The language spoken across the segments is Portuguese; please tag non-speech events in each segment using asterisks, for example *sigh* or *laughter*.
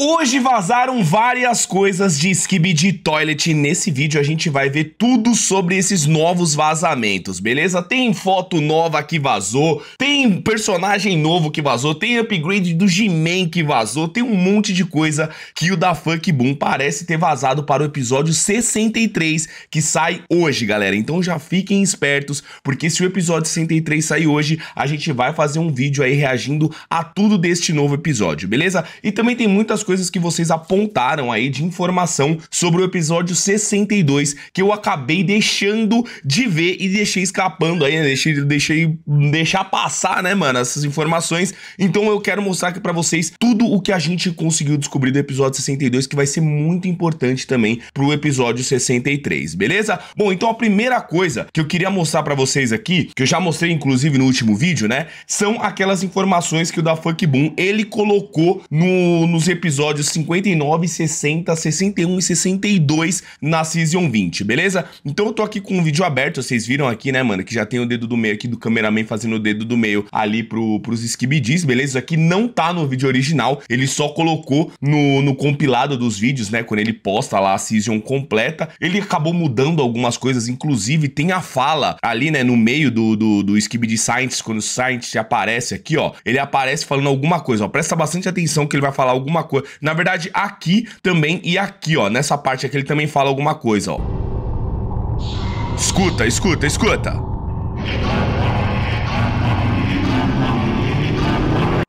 Hoje vazaram várias coisas de Skibidi Toilet nesse vídeo a gente vai ver tudo sobre esses novos vazamentos, beleza? Tem foto nova que vazou, tem personagem novo que vazou, tem upgrade do G-Man que vazou, tem um monte de coisa que o da Funk Boom parece ter vazado para o episódio 63 que sai hoje, galera. Então já fiquem espertos, porque se o episódio 63 sair hoje, a gente vai fazer um vídeo aí reagindo a tudo deste novo episódio, beleza? E também tem muitas coisas que vocês apontaram aí de informação sobre o episódio 62 que eu acabei deixando de ver e deixei escapando aí, né? deixei, deixei deixar passar, né, mano, essas informações. Então eu quero mostrar aqui para vocês tudo o que a gente conseguiu descobrir do episódio 62 que vai ser muito importante também pro episódio 63, beleza? Bom, então a primeira coisa que eu queria mostrar para vocês aqui, que eu já mostrei inclusive no último vídeo, né, são aquelas informações que o da Funk Boom ele colocou no, nos episódios episódios 59, 60, 61 e 62 na Season 20, beleza? Então eu tô aqui com o vídeo aberto, vocês viram aqui, né, mano? Que já tem o dedo do meio aqui do cameraman fazendo o dedo do meio ali pro, pros Skibidis, beleza? Isso aqui não tá no vídeo original, ele só colocou no, no compilado dos vídeos, né? Quando ele posta lá a Season completa. Ele acabou mudando algumas coisas, inclusive tem a fala ali, né, no meio do, do, do Skibidi Science, quando o Science aparece aqui, ó. Ele aparece falando alguma coisa, ó. Presta bastante atenção que ele vai falar alguma coisa. Na verdade, aqui também e aqui, ó. Nessa parte aqui ele também fala alguma coisa, ó. Escuta, escuta, escuta.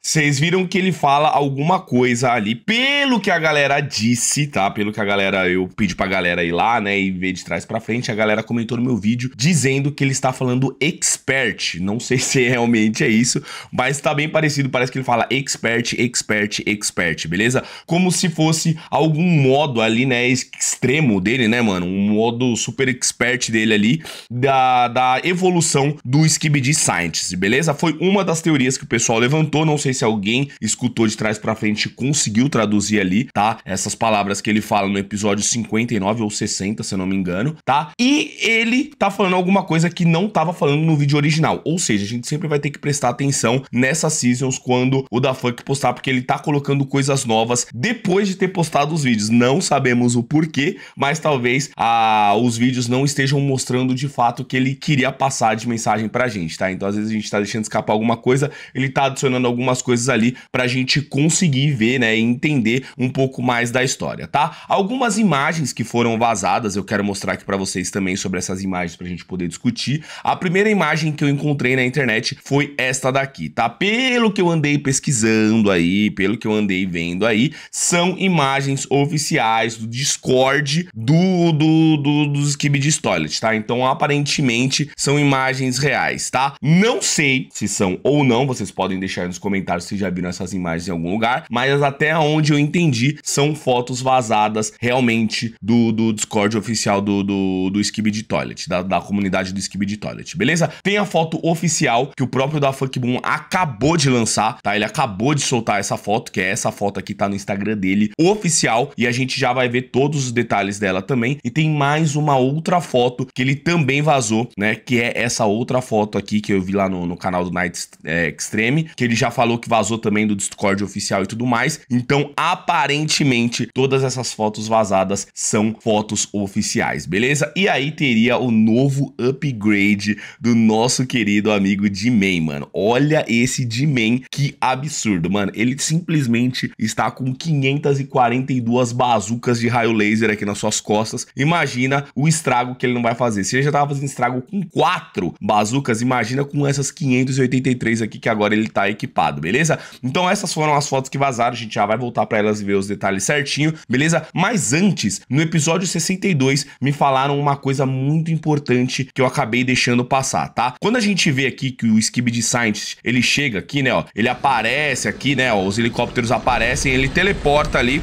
Vocês viram que ele fala alguma coisa ali, pelo que a galera disse, tá? Pelo que a galera, eu pedi pra galera ir lá, né, e ver de trás pra frente, a galera comentou no meu vídeo dizendo que ele está falando expert. Não sei *laughs* se realmente é isso, mas tá bem parecido, parece que ele fala expert, expert, expert, beleza? Como se fosse algum modo ali, né, extremo dele, né, mano? Um modo super expert dele ali, da, da evolução do Skibidi Science, beleza? Foi uma das teorias que o pessoal levantou, não sei se alguém escutou de trás para frente e conseguiu traduzir ali, tá? Essas palavras que ele fala no episódio 59 ou 60, se eu não me engano, tá? E ele tá falando alguma coisa que não tava falando no vídeo original. Ou seja, a gente sempre vai ter que prestar atenção nessas seasons quando o da Funk postar, porque ele tá colocando coisas novas depois de ter postado os vídeos. Não sabemos o porquê, mas talvez a, ah, os vídeos não estejam mostrando de fato o que ele queria passar de mensagem pra gente, tá? Então às vezes a gente tá deixando escapar alguma coisa, ele tá adicionando algumas algumas coisas ali para a gente conseguir ver, né, e entender um pouco mais da história, tá? Algumas imagens que foram vazadas, eu quero mostrar aqui para vocês também sobre essas imagens para a gente poder discutir. A primeira imagem que eu encontrei na internet foi esta daqui, tá? Pelo que eu andei pesquisando aí, pelo que eu andei vendo aí, são imagens oficiais do Discord do, do, do dos Skib de Toilet, tá? Então, aparentemente, são imagens reais, tá? Não sei se são ou não, vocês podem deixar nos comentários comentários se já viram essas imagens em algum lugar, mas até onde eu entendi, são fotos vazadas realmente do, do Discord oficial do, do, do Skib de Toilet, da, da comunidade do Skib de Toilet, beleza? Tem a foto oficial que o próprio da Funk Boom acabou de lançar, tá? Ele acabou de soltar essa foto, que é essa foto aqui, tá no Instagram dele, oficial, e a gente já vai ver todos os detalhes dela também. E tem mais uma outra foto que ele também vazou, né? Que é essa outra foto aqui que eu vi lá no, no canal do Night é, Extreme, que ele já falou que vazou também do Discord oficial e tudo mais. Então, aparentemente, todas essas fotos vazadas são fotos oficiais, beleza? E aí teria o novo upgrade do nosso querido amigo G-Man, mano. Olha esse G-Man, que absurdo, mano. Ele simplesmente está com 542 bazucas de raio laser aqui nas suas costas. Imagina o estrago que ele não vai fazer. Se ele já estava fazendo estrago com 4 bazucas, imagina com essas 583 aqui que agora ele está equipado, beleza? beleza? Então essas foram as fotos que vazaram, a gente já vai voltar para elas e ver os detalhes certinho, beleza? Mas antes, no episódio 62, me falaram uma coisa muito importante que eu acabei deixando passar, tá? Quando a gente vê aqui que o Skib de Scientist, ele chega aqui, né, ó, ele aparece aqui, né, ó, os helicópteros aparecem, ele teleporta ali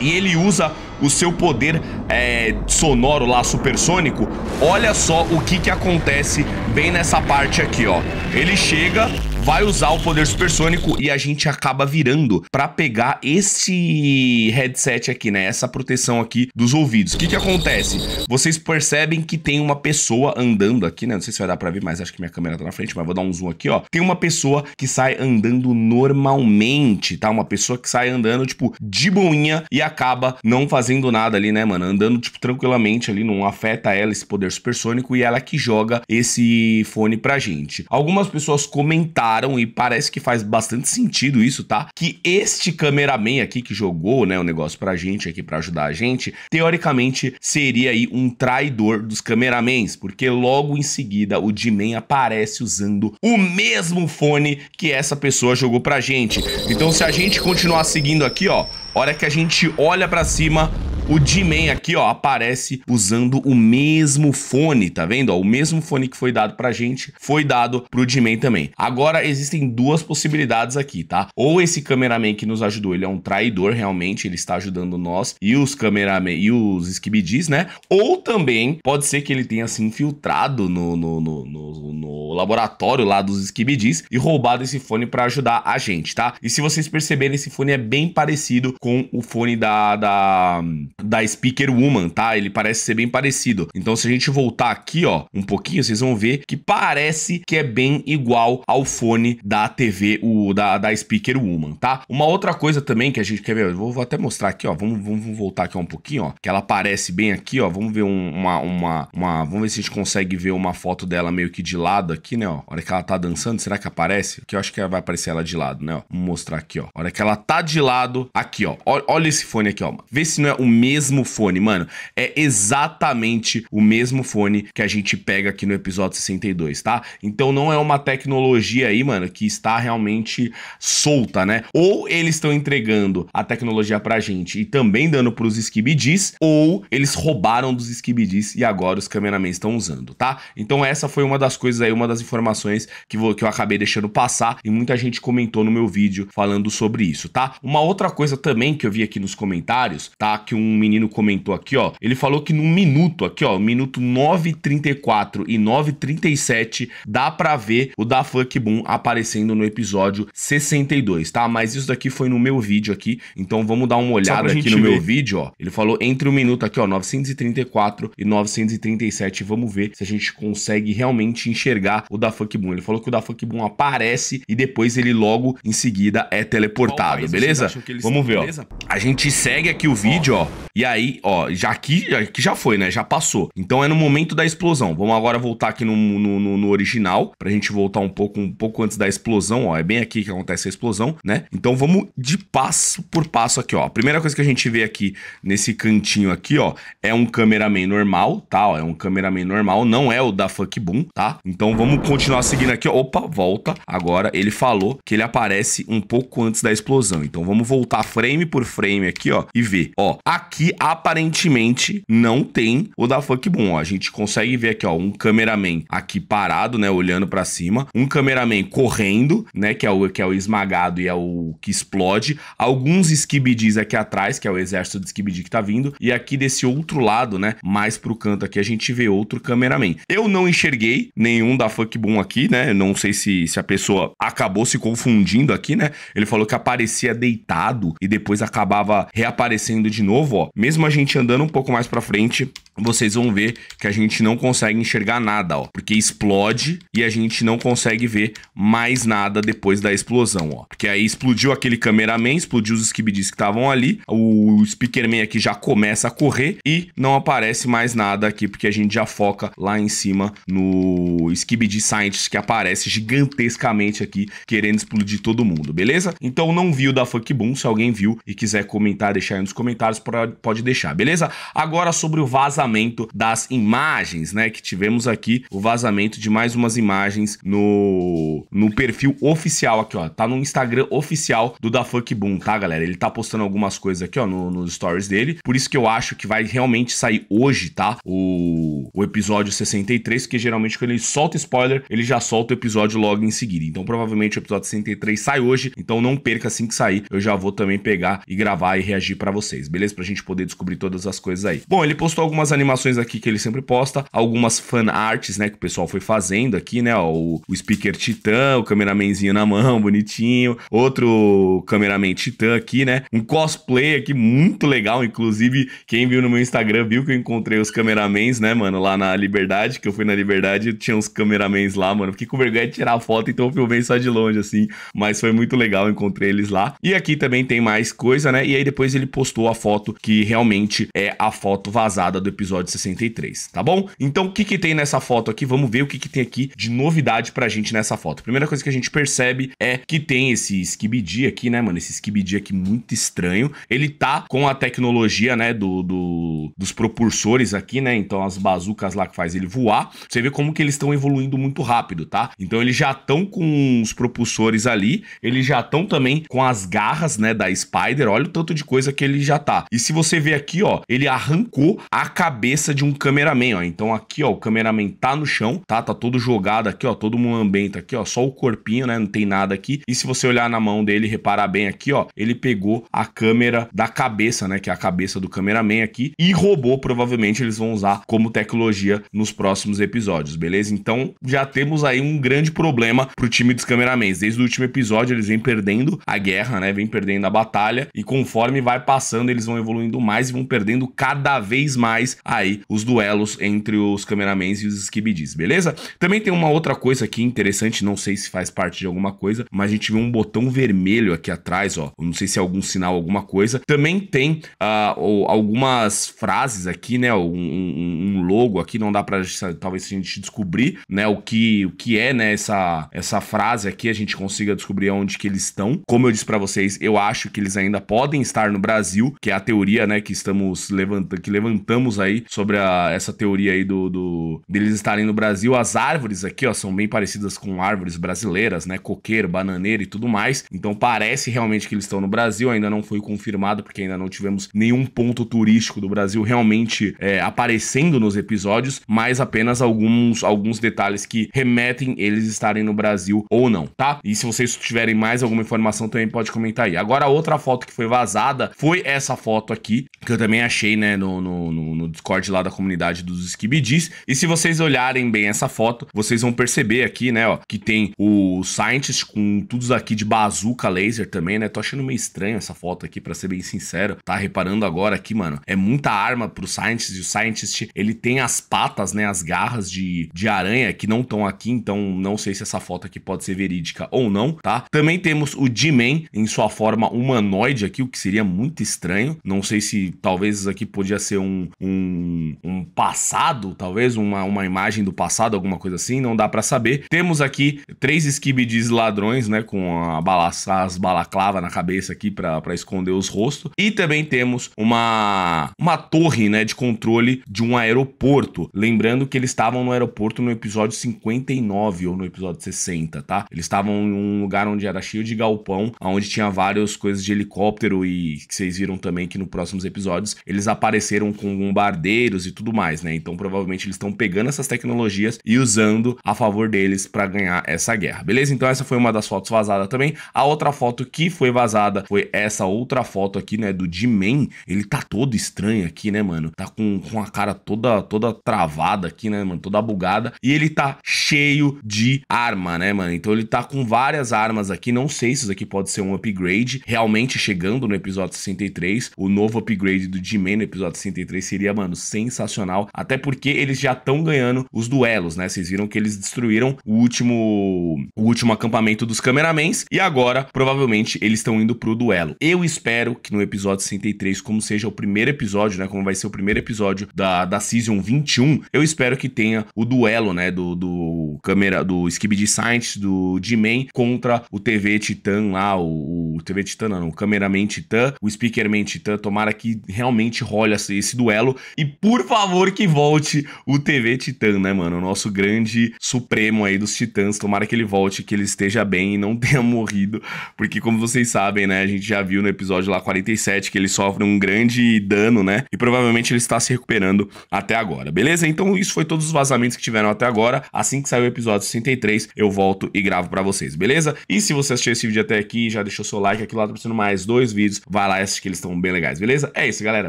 e ele usa o seu poder é, sonoro lá, supersônico, olha só o que que acontece bem nessa parte aqui, ó. Ele chega, vai usar o poder supersônico e a gente acaba virando para pegar esse headset aqui, né? Essa proteção aqui dos ouvidos. O que que acontece? Vocês percebem que tem uma pessoa andando aqui, né? Não sei se vai dar para ver, mas acho que minha câmera tá na frente, mas vou dar um zoom aqui, ó. Tem uma pessoa que sai andando normalmente, tá? Uma pessoa que sai andando, tipo, de boinha e acaba não fazendo nada ali, né, mano? Andando, tipo, tranquilamente ali, não afeta ela esse poder supersônico e ela que joga esse fone pra gente. Algumas pessoas comentaram falaram e parece que faz bastante sentido isso, tá? Que este cameraman aqui que jogou, né, o negócio pra gente aqui para ajudar a gente, teoricamente seria aí um traidor dos cameramans, porque logo em seguida o D-Man aparece usando o mesmo fone que essa pessoa jogou pra gente. Então se a gente continuar seguindo aqui, ó, hora que a gente olha para cima, o G-Man aqui, ó, aparece usando o mesmo fone, tá vendo? Ó, o mesmo fone que foi dado pra gente foi dado pro G-Man também. Agora, existem duas possibilidades aqui, tá? Ou esse cameraman que nos ajudou, ele é um traidor, realmente, ele está ajudando nós e os cameraman e os skibidis, né? Ou também pode ser que ele tenha se infiltrado no, no, no, no, no laboratório lá dos skibidis e roubado esse fone para ajudar a gente, tá? E se vocês perceberem, esse fone é bem parecido com o fone da, da da Speaker Woman, tá? Ele parece ser bem parecido. Então, se a gente voltar aqui, ó, um pouquinho, vocês vão ver que parece que é bem igual ao fone da TV, o da, da Speaker Woman, tá? Uma outra coisa também que a gente quer ver, vou, vou, até mostrar aqui, ó. Vamos, vamos voltar aqui ó, um pouquinho, ó. Que ela aparece bem aqui, ó. Vamos ver uma, uma, uma. Vamos ver se a gente consegue ver uma foto dela meio que de lado aqui, né? Ó. A hora que ela tá dançando, será que aparece? Que eu acho que vai aparecer ela de lado, né? Ó. Vamos mostrar aqui, ó. A hora que ela tá de lado, aqui, ó. Olha esse fone aqui, ó. Vê se não é o mesmo mesmo fone. Mano, é exatamente o mesmo fone que a gente pega aqui no episódio 62, tá? Então não é uma tecnologia aí, mano, que está realmente solta, né? Ou eles estão entregando a tecnologia pra gente e também dando pros skibidis, ou eles roubaram dos skibidis e agora os cameramen estão usando, tá? Então essa foi uma das coisas aí, uma das informações que, vou, que eu acabei deixando passar e muita gente comentou no meu vídeo falando sobre isso, tá? Uma outra coisa também que eu vi aqui nos comentários, tá? Que um um menino comentou aqui, ó. Ele falou que num minuto aqui, ó, minuto 9:34 e 9:37 dá para ver o da Funk Boom aparecendo no episódio 62, tá? Mas isso daqui foi no meu vídeo aqui, então vamos dar uma olhada aqui no ver. meu vídeo, ó. Ele falou entre o um minuto aqui, ó, 934 e 937. Vamos ver se a gente consegue realmente enxergar o da Funk Boom. Ele falou que o da Funk Boom aparece e depois ele logo em seguida é teleportado, beleza? Vamos ver, beleza? ó. A gente segue aqui o vídeo, ó e aí, ó, já aqui, aqui já foi, né? Já passou. Então é no momento da explosão. Vamos agora voltar aqui no, no, no, no original, pra gente voltar um pouco, um pouco antes da explosão, ó. É bem aqui que acontece a explosão, né? Então vamos de passo por passo aqui, ó. A primeira coisa que a gente vê aqui nesse cantinho aqui, ó, é um cameraman normal, tá? Ó, é um cameraman normal, não é o da Funk Boom, tá? Então vamos continuar seguindo aqui, ó. Opa, volta. Agora ele falou que ele aparece um pouco antes da explosão. Então vamos voltar frame por frame aqui, ó, e ver. Ó, aqui que aparentemente não tem o da Funk Boom. a gente consegue ver aqui, ó, um cameraman aqui parado, né, olhando para cima, um cameraman correndo, né, que é o que é o esmagado e é o que explode, alguns skibidis aqui atrás, que é o exército de skibidi que tá vindo, e aqui desse outro lado, né, mais pro canto aqui a gente vê outro cameraman. Eu não enxerguei nenhum da Funk Boom aqui, né? Não sei se, se a pessoa acabou se confundindo aqui, né? Ele falou que aparecia deitado e depois acabava reaparecendo de novo, ó. Mesmo a gente andando um pouco mais para frente, vocês vão ver que a gente não consegue enxergar nada, ó, porque explode e a gente não consegue ver mais nada depois da explosão, ó. Porque aí explodiu aquele cameraman, explodiu os skibidis que estavam ali, o speakerman aqui já começa a correr e não aparece mais nada aqui, porque a gente já foca lá em cima no skibidi scientist que aparece gigantescamente aqui, querendo explodir todo mundo, beleza? Então não viu da Funk Boom, se alguém viu e quiser comentar, deixar aí nos comentários para pode deixar, beleza? Agora sobre o vazamento das imagens, né? Que tivemos aqui o vazamento de mais umas imagens no, no perfil oficial aqui, ó. Tá no Instagram oficial do da Boom, tá, galera? Ele tá postando algumas coisas aqui, ó, no, nos stories dele. Por isso que eu acho que vai realmente sair hoje, tá? O, o episódio 63, que geralmente quando ele solta spoiler, ele já solta o episódio logo em seguida. Então provavelmente o episódio 63 sai hoje, então não perca assim que sair. Eu já vou também pegar e gravar e reagir para vocês, beleza? Pra gente poder poder descobrir todas as coisas aí. Bom, ele postou algumas animações aqui que ele sempre posta, algumas fan arts, né, que o pessoal foi fazendo aqui, né, ó, o, o speaker titã, o cameramanzinho na mão, *laughs* bonitinho, outro cameraman titã aqui, né, um cosplay aqui muito legal, inclusive quem viu no meu Instagram viu que eu encontrei os cameramans, né, mano, lá na Liberdade, que eu fui na Liberdade, tinha uns cameramans lá, mano, fiquei com vergonha de tirar foto, então eu filmei só de longe, assim, mas foi muito legal, encontrei eles lá. E aqui também tem mais coisa, né, e aí depois ele postou a foto que realmente é a foto vazada do episódio 63, tá bom? Então, o que que tem nessa foto aqui? Vamos ver o que que tem aqui de novidade pra gente nessa foto. Primeira coisa que a gente percebe é que tem esse Skibidi aqui, né, mano? Esse Skibidi aqui muito estranho. Ele tá com a tecnologia, né, do, do dos propulsores aqui, né? Então, as bazucas lá que faz ele voar. Você vê como que eles estão evoluindo muito rápido, tá? Então, eles já estão com os propulsores ali, eles já estão também com as garras, né, da Spider. Olha o tanto de coisa que ele já tá. E se você você vê aqui, ó, ele arrancou a cabeça de um cameraman, ó. Então aqui, ó, o cameraman tá no chão, tá? Tá todo jogado aqui, ó, todo mulambento aqui, ó, só o corpinho, né? Não tem nada aqui. E se você olhar na mão dele, reparar bem aqui, ó, ele pegou a câmera da cabeça, né? Que é a cabeça do cameraman aqui e roubou. Provavelmente eles vão usar como tecnologia nos próximos episódios, beleza? Então já temos aí um grande problema pro time dos cameramans. Desde o último episódio eles vêm perdendo a guerra, né? Vem perdendo a batalha e conforme vai passando eles vão evoluindo mais e vão perdendo cada vez mais aí os duelos entre os cameramans e os skibidis, beleza? Também tem uma outra coisa aqui interessante, não sei se faz parte de alguma coisa, mas a gente vê um botão vermelho aqui atrás, ó, não sei se é algum sinal, alguma coisa. Também tem uh, algumas frases aqui, né, um, um, um logo aqui, não dá pra talvez a gente descobrir, né, o que, o que é, né, essa, essa frase aqui, a gente consiga descobrir onde que eles estão. Como eu disse para vocês, eu acho que eles ainda podem estar no Brasil, que é a teoria né, que estamos levantando, que levantamos aí sobre a, essa teoria aí do, do deles estarem no Brasil, as árvores aqui, ó, são bem parecidas com árvores brasileiras, né, coqueiro, bananeiro e tudo mais. Então parece realmente que eles estão no Brasil, ainda não foi confirmado porque ainda não tivemos nenhum ponto turístico do Brasil realmente é, aparecendo nos episódios, mas apenas alguns alguns detalhes que remetem eles estarem no Brasil ou não, tá? E se vocês tiverem mais alguma informação também pode comentar aí. Agora outra foto que foi vazada foi essa foto aqui que eu também achei, né, no, no, no Discord lá da comunidade dos Skibidis. E se vocês olharem bem essa foto, vocês vão perceber aqui, né, ó, que tem o Scientist com tudo aqui de bazuca laser também, né? Tô achando meio estranho essa foto aqui, para ser bem sincero. Tá reparando agora aqui, mano, é muita arma pro Scientist e o Scientist, ele tem as patas, né, as garras de, de aranha que não estão aqui, então não sei se essa foto aqui pode ser verídica ou não, tá? Também temos o D-Man em sua forma humanoide aqui, o que seria muito estranho. Não sei se se talvez aqui podia ser um, um, um passado, talvez uma, uma imagem do passado, alguma coisa assim, não dá para saber. Temos aqui três skibidis ladrões, né, com a as balaclava na cabeça aqui para esconder os rostos. E também temos uma, uma torre, né, de controle de um aeroporto. Lembrando que eles estavam no aeroporto no episódio 59 ou no episódio 60, tá? Eles estavam em um lugar onde era cheio de galpão, onde tinha várias coisas de helicóptero e que vocês viram também que no próximo próximos episódios, eles apareceram com bombardeiros e tudo mais, né? Então provavelmente eles estão pegando essas tecnologias e usando a favor deles para ganhar essa guerra, beleza? Então essa foi uma das fotos vazadas também. A outra foto que foi vazada foi essa outra foto aqui, né? Do G-Man. Ele tá todo estranho aqui, né, mano? Tá com, com a cara toda, toda travada aqui, né, mano? Toda bugada. E ele tá cheio de arma, né, mano? Então ele tá com várias armas aqui. Não sei se isso aqui pode ser um upgrade. Realmente, chegando no episódio 63, o novo upgrade do G-Man no episódio 63 seria, mano, sensacional. Até porque eles já estão ganhando os duelos, né? Vocês viram que eles destruíram o último, o último acampamento dos cameramans e agora, provavelmente, eles estão indo pro duelo. Eu espero que no episódio 63, como seja o primeiro episódio, né? Como vai ser o primeiro episódio da, da Season 21, eu espero que tenha o duelo, né? Do, do câmera, do Skibidi Science, do G-Man contra o TV Titan lá, o, o TV Titan não, não, o Cameraman Titan, o Speakerman Titan, tomara Tomara que realmente role esse duelo. E por favor que volte o TV Titã, né, mano? O nosso grande supremo aí dos Titãs. Tomara que ele volte, que ele esteja bem e não *laughs* tenha morrido. Porque, como vocês sabem, né? A gente já viu no episódio lá 47 que ele sofre um grande dano, né? E provavelmente ele está se recuperando até agora, beleza? Então, isso foi todos os vazamentos que tiveram até agora. Assim que sair o episódio 63, eu volto e gravo para vocês, beleza? E se você assistiu esse vídeo até aqui, já deixou seu like aqui lá, tá mais dois vídeos, vai lá e assiste que eles estão bem legais, beleza? Beleza? É isso, galera.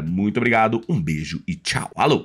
Muito obrigado, um beijo e tchau. Alô!